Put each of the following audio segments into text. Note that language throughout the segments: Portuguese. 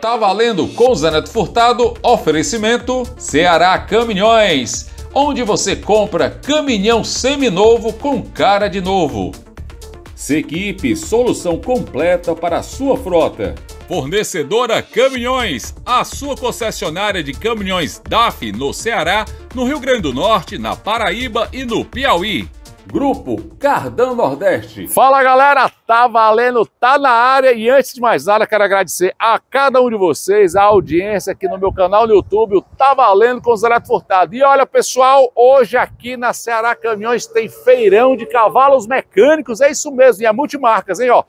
Tá valendo com Zaneto Furtado, oferecimento Ceará Caminhões, onde você compra caminhão seminovo com cara de novo. Sequipe, solução completa para a sua frota. Fornecedora Caminhões, a sua concessionária de caminhões DAF no Ceará, no Rio Grande do Norte, na Paraíba e no Piauí. Grupo Cardão Nordeste. Fala galera, tá valendo, tá na área e antes de mais nada quero agradecer a cada um de vocês, a audiência aqui no meu canal no YouTube, o Tá Valendo com Zerato Furtado. E olha pessoal, hoje aqui na Ceará Caminhões tem feirão de cavalos mecânicos, é isso mesmo, e é multimarcas, hein ó.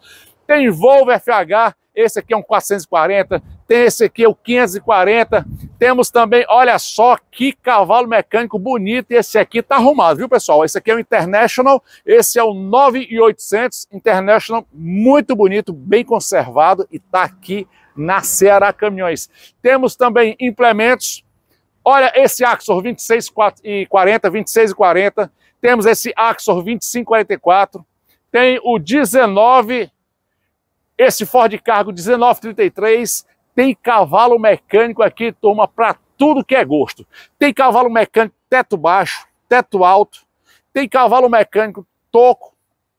Tem Volvo FH, esse aqui é um 440, tem esse aqui é o 540, temos também, olha só que cavalo mecânico bonito, esse aqui tá arrumado, viu pessoal? Esse aqui é o International, esse é o 9800 International, muito bonito, bem conservado e tá aqui na Ceará Caminhões. Temos também implementos, olha esse Axor 2640, e e temos esse Axor 2544, tem o 19 esse Ford Cargo 1933 tem cavalo mecânico aqui, turma, para tudo que é gosto. Tem cavalo mecânico teto baixo, teto alto, tem cavalo mecânico toco,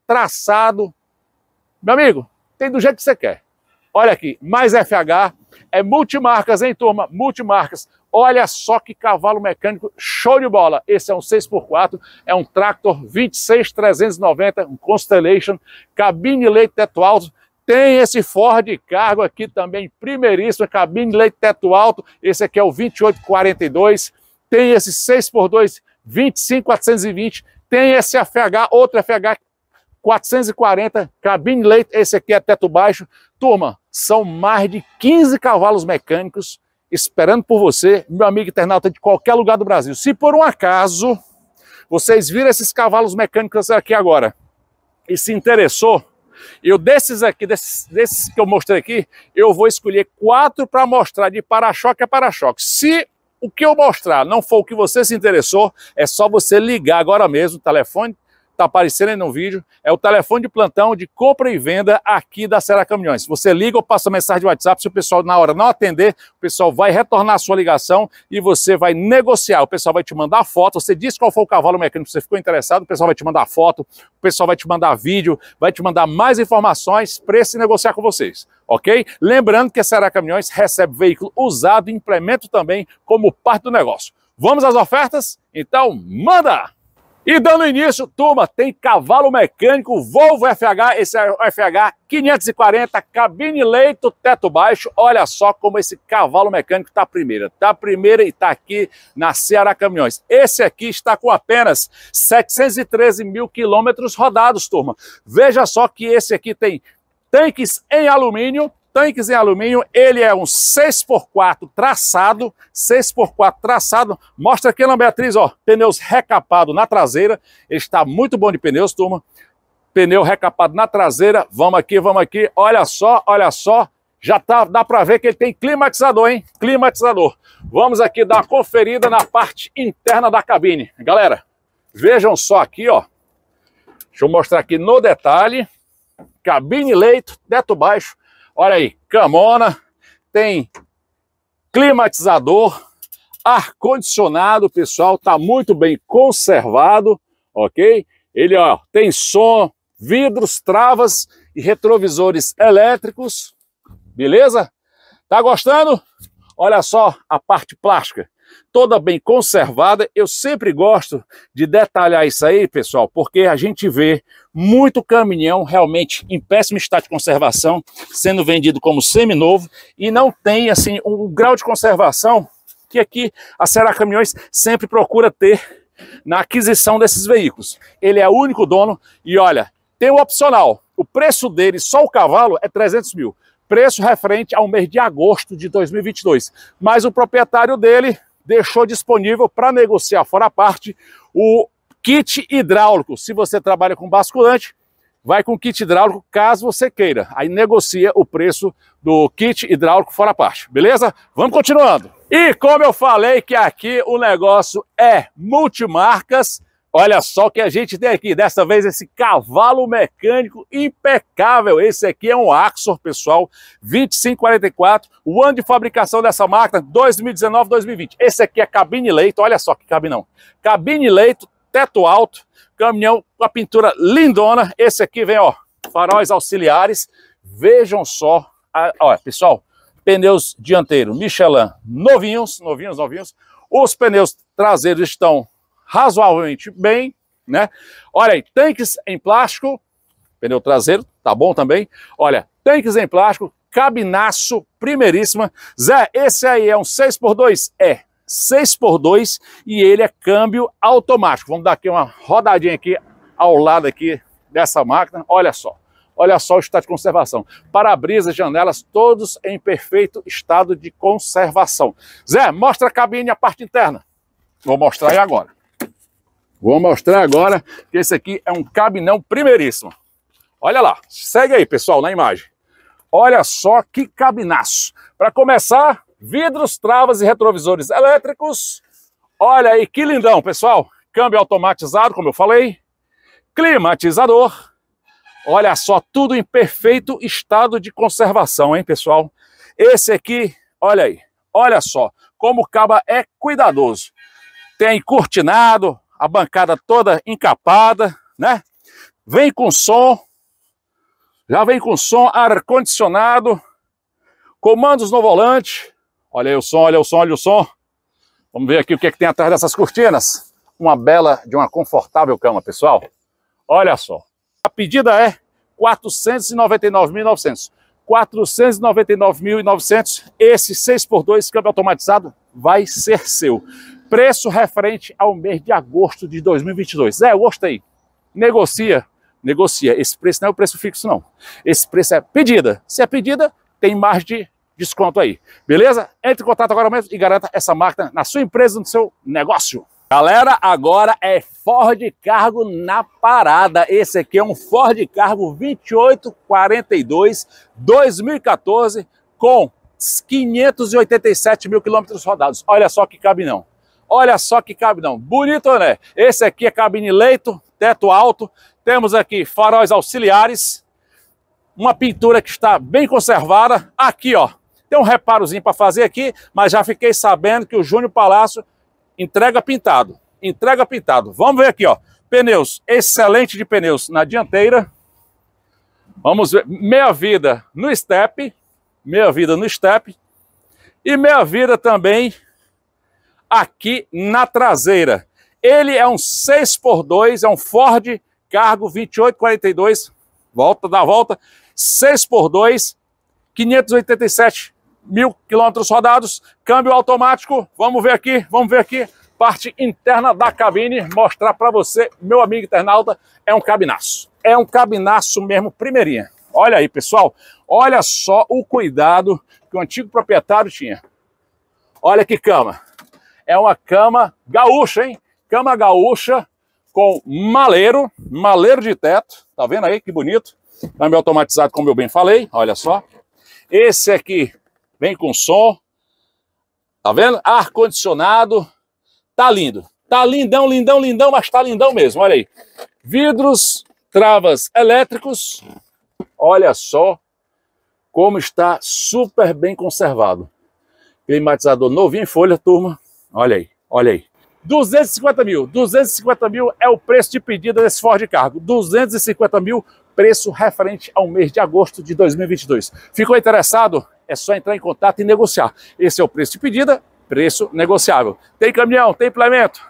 traçado. Meu amigo, tem do jeito que você quer. Olha aqui, mais FH, é multimarcas, hein, turma? Multimarcas. Olha só que cavalo mecânico, show de bola. Esse é um 6x4, é um Tractor 26390, um Constellation, cabine leite teto alto. Tem esse Ford Cargo aqui também, primeiríssimo, cabine leite teto alto. Esse aqui é o 2842. Tem esse 6x2, 25420. Tem esse FH, outro FH 440, cabine leite. Esse aqui é teto baixo. Turma, são mais de 15 cavalos mecânicos esperando por você, meu amigo internauta de qualquer lugar do Brasil. Se por um acaso vocês viram esses cavalos mecânicos aqui agora e se interessou, eu desses aqui, desses, desses que eu mostrei aqui, eu vou escolher quatro para mostrar de para-choque a para-choque. Se o que eu mostrar não for o que você se interessou, é só você ligar agora mesmo o telefone está aparecendo aí no vídeo, é o telefone de plantão de compra e venda aqui da Serra Caminhões. você liga ou passa mensagem de WhatsApp, se o pessoal na hora não atender, o pessoal vai retornar a sua ligação e você vai negociar. O pessoal vai te mandar foto, você diz qual foi o cavalo mecânico que você ficou interessado, o pessoal vai te mandar foto, o pessoal vai te mandar vídeo, vai te mandar mais informações, preço esse negociar com vocês ok? Lembrando que a Serra Caminhões recebe veículo usado e implemento também como parte do negócio. Vamos às ofertas? Então, manda! E dando início, turma, tem cavalo mecânico Volvo FH, esse é o FH 540, cabine leito, teto baixo. Olha só como esse cavalo mecânico está primeira. Está primeira e está aqui na Ceará Caminhões. Esse aqui está com apenas 713 mil quilômetros rodados, turma. Veja só que esse aqui tem tanques em alumínio, tanques em alumínio, ele é um 6x4 traçado, 6x4 traçado, mostra aqui na Beatriz, ó, pneus recapado na traseira, ele está muito bom de pneus, turma, pneu recapado na traseira, vamos aqui, vamos aqui, olha só, olha só, já tá, dá para ver que ele tem climatizador, hein, climatizador. Vamos aqui dar uma conferida na parte interna da cabine, galera, vejam só aqui, ó, deixa eu mostrar aqui no detalhe, cabine leito, teto baixo, Olha aí, camona, tem climatizador, ar-condicionado, pessoal, tá muito bem conservado, ok? Ele, ó, tem som, vidros, travas e retrovisores elétricos, beleza? Tá gostando? Olha só a parte plástica toda bem conservada. Eu sempre gosto de detalhar isso aí, pessoal, porque a gente vê muito caminhão realmente em péssimo estado de conservação, sendo vendido como seminovo e não tem assim um grau de conservação que aqui a Serra Caminhões sempre procura ter na aquisição desses veículos. Ele é o único dono e olha, tem o opcional. O preço dele, só o cavalo, é 300 mil. Preço referente ao mês de agosto de 2022. Mas o proprietário dele deixou disponível para negociar fora a parte o kit hidráulico. Se você trabalha com basculante, vai com kit hidráulico caso você queira. Aí negocia o preço do kit hidráulico fora a parte, beleza? Vamos continuando. E como eu falei que aqui o negócio é multimarcas, Olha só o que a gente tem aqui, dessa vez esse cavalo mecânico impecável. Esse aqui é um Axor, pessoal, 2544, o ano de fabricação dessa máquina, 2019, 2020. Esse aqui é cabine leito, olha só que cabinão. Cabine leito, teto alto, caminhão com a pintura lindona. Esse aqui vem, ó, faróis auxiliares. Vejam só, a, olha, pessoal, pneus dianteiro Michelin, novinhos, novinhos, novinhos. Os pneus traseiros estão razoavelmente bem, né? Olha aí, tanques em plástico, pneu traseiro, tá bom também. Olha, tanques em plástico, cabinaço, primeiríssima. Zé, esse aí é um 6x2? É, 6x2 e ele é câmbio automático. Vamos dar aqui uma rodadinha aqui ao lado aqui dessa máquina, olha só. Olha só o estado de conservação. Para-brisa, janelas, todos em perfeito estado de conservação. Zé, mostra a cabine e a parte interna. Vou mostrar aí agora. Vou mostrar agora que esse aqui é um cabinão primeiríssimo. Olha lá, segue aí, pessoal, na imagem. Olha só que cabinaço. Para começar, vidros, travas e retrovisores elétricos. Olha aí, que lindão, pessoal. Câmbio automatizado, como eu falei. Climatizador. Olha só, tudo em perfeito estado de conservação, hein, pessoal? Esse aqui, olha aí, olha só, como o caba é cuidadoso. Tem cortinado, a bancada toda encapada, né? Vem com som, já vem com som, ar-condicionado, comandos no volante. Olha aí o som, olha o som, olha o som. Vamos ver aqui o que, é que tem atrás dessas cortinas. Uma bela de uma confortável cama, pessoal. Olha só. A pedida é 499.900. 499.900, esse 6x2 câmbio automatizado vai ser seu. Preço referente ao mês de agosto de 2022. É, eu gostei. Negocia, negocia. Esse preço não é o preço fixo, não. Esse preço é pedida. Se é pedida, tem margem de desconto aí. Beleza? Entre em contato agora mesmo e garanta essa máquina na sua empresa, no seu negócio. Galera, agora é Ford Cargo na parada. Esse aqui é um Ford Cargo 2842 2014 com 587 mil quilômetros rodados. Olha só que cabe não. Olha só que cabinão, bonito, né? Esse aqui é cabine leito, teto alto. Temos aqui faróis auxiliares, uma pintura que está bem conservada. Aqui, ó, tem um reparozinho para fazer aqui, mas já fiquei sabendo que o Júnior Palácio entrega pintado. Entrega pintado. Vamos ver aqui, ó. Pneus, excelente de pneus na dianteira. Vamos ver, meia vida no step, meia vida no step. E meia vida também aqui na traseira. Ele é um 6x2, é um Ford Cargo 2842, volta da volta, 6x2, 587 mil quilômetros rodados, câmbio automático, vamos ver aqui, vamos ver aqui, parte interna da cabine, mostrar para você, meu amigo internauta, é um cabinaço. É um cabinaço mesmo, primeirinha. Olha aí, pessoal, olha só o cuidado que o antigo proprietário tinha. Olha que cama é uma cama gaúcha, hein? Cama gaúcha com maleiro, maleiro de teto, tá vendo aí que bonito? Câmbio automatizado, como eu bem falei, olha só. Esse aqui vem com som, tá vendo? Ar-condicionado, tá lindo. Tá lindão, lindão, lindão, mas tá lindão mesmo, olha aí. Vidros, travas elétricos, olha só como está super bem conservado. Climatizador novinho em folha, turma. Olha aí, olha aí. 250 mil. 250 mil é o preço de pedida desse Ford Cargo. 250 mil, preço referente ao mês de agosto de 2022. Ficou interessado? É só entrar em contato e negociar. Esse é o preço de pedida, preço negociável. Tem caminhão, tem implemento,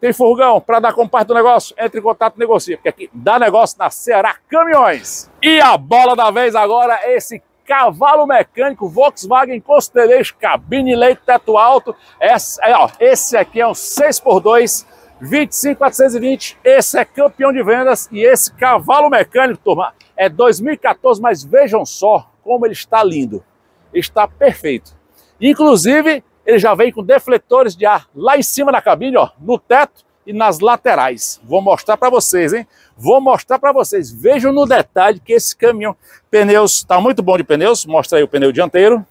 tem furgão para dar com parte do negócio? Entre em contato e negocia, porque aqui dá negócio na Ceará Caminhões. E a bola da vez agora é esse cavalo mecânico, Volkswagen Costelês, cabine leite teto alto. É, ó, esse aqui é um 6x2, 25,420. Esse é campeão de vendas e esse cavalo mecânico, turma, é 2014, mas vejam só como ele está lindo. Está perfeito. Inclusive, ele já vem com defletores de ar lá em cima da cabine, ó, no teto, e nas laterais. Vou mostrar para vocês, hein? Vou mostrar para vocês. Vejam no detalhe que esse caminhão, pneus, está muito bom de pneus. Mostra aí o pneu dianteiro.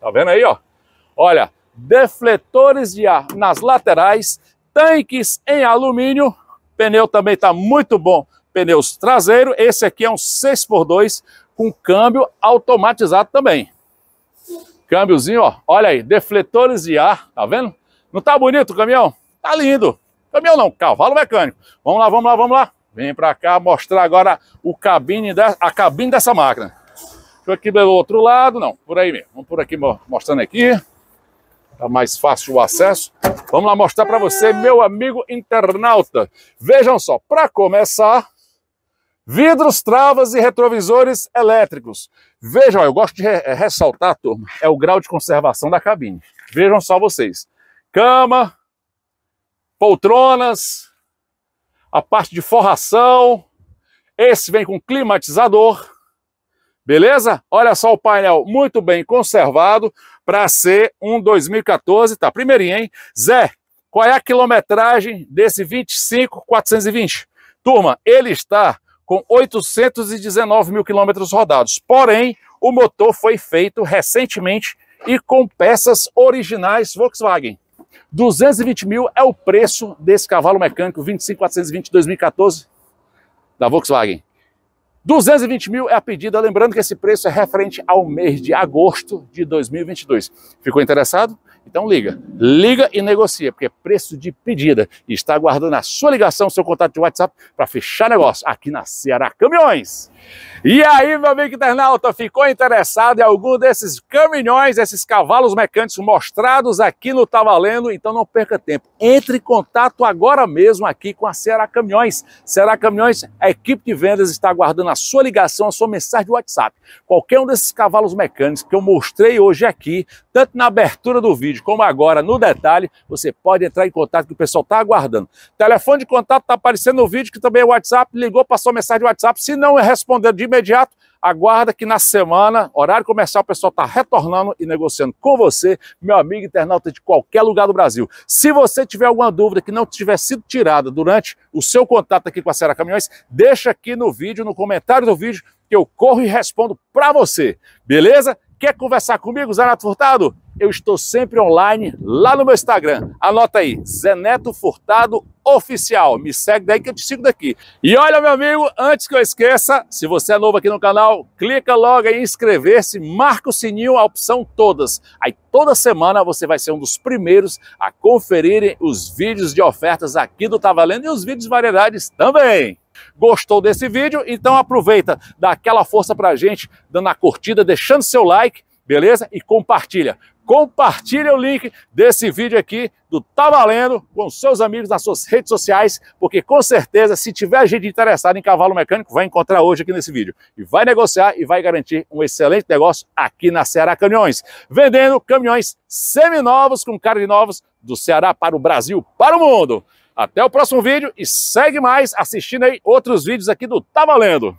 Tá vendo aí, ó? Olha, defletores de ar nas laterais, tanques em alumínio, pneu também está muito bom, pneus traseiro, esse aqui é um 6x2 com câmbio automatizado também. Câmbiozinho, ó, olha aí, defletores de ar, tá vendo? Não tá bonito o caminhão? Tá lindo. Caminhão é não, cavalo mecânico. Vamos lá, vamos lá, vamos lá. Vem para cá mostrar agora o cabine da, a cabine dessa máquina. Deixa eu aqui pelo outro lado, não, por aí mesmo. Vamos por aqui mostrando aqui. Tá mais fácil o acesso. Vamos lá mostrar para você, meu amigo internauta. Vejam só, para começar, vidros, travas e retrovisores elétricos. Vejam, eu gosto de re é, ressaltar, turma, é o grau de conservação da cabine. Vejam só vocês. Cama, poltronas, a parte de forração. Esse vem com climatizador. Beleza? Olha só o painel muito bem conservado para ser um 2014, tá? Primeirinho, hein? Zé, qual é a quilometragem desse 25420? Turma, ele está com 819 mil quilômetros rodados. Porém, o motor foi feito recentemente e com peças originais Volkswagen. 220 mil é o preço desse cavalo mecânico 25420 2014 da Volkswagen. 220 mil é a pedida, lembrando que esse preço é referente ao mês de agosto de 2022. Ficou interessado? Então liga, liga e negocia, porque é preço de pedida. E está aguardando a sua ligação, seu contato de WhatsApp para fechar negócio aqui na Ceará Caminhões. E aí, meu amigo internauta, ficou interessado em algum desses caminhões, esses cavalos mecânicos mostrados aqui no Tá Valendo? Então não perca tempo. Entre em contato agora mesmo aqui com a Ceará Caminhões. Ceará Caminhões, a equipe de vendas está aguardando a sua ligação, a sua mensagem de WhatsApp. Qualquer um desses cavalos mecânicos que eu mostrei hoje aqui, tanto na abertura do vídeo como agora no detalhe, você pode entrar em contato que o pessoal está aguardando. Telefone de contato está aparecendo no vídeo, que também é WhatsApp. Ligou, passou mensagem de WhatsApp. Se não é responder, respondendo de imediato. Aguarda que na semana, horário comercial, o pessoal está retornando e negociando com você, meu amigo internauta de qualquer lugar do Brasil. Se você tiver alguma dúvida que não tiver sido tirada durante o seu contato aqui com a Serra Caminhões, deixa aqui no vídeo, no comentário do vídeo, que eu corro e respondo para você. Beleza? Quer conversar comigo, Zeneto Furtado? Eu estou sempre online lá no meu Instagram. Anota aí, Zeneto Furtado Oficial. Me segue daí que eu te sigo daqui. E olha, meu amigo, antes que eu esqueça, se você é novo aqui no canal, clica logo em inscrever-se, marca o sininho, a opção todas. Aí toda semana você vai ser um dos primeiros a conferirem os vídeos de ofertas aqui do Tá Valendo e os vídeos de variedades também. Gostou desse vídeo? Então aproveita, dá aquela força pra gente, dando a curtida, deixando seu like, beleza? E compartilha. Compartilha o link desse vídeo aqui do Tá Valendo com seus amigos nas suas redes sociais, porque com certeza, se tiver gente interessada em cavalo mecânico, vai encontrar hoje aqui nesse vídeo. E vai negociar e vai garantir um excelente negócio aqui na Ceará Caminhões. Vendendo caminhões seminovos com carros novos do Ceará para o Brasil, para o mundo. Até o próximo vídeo e segue mais assistindo aí outros vídeos aqui do Tá Valendo!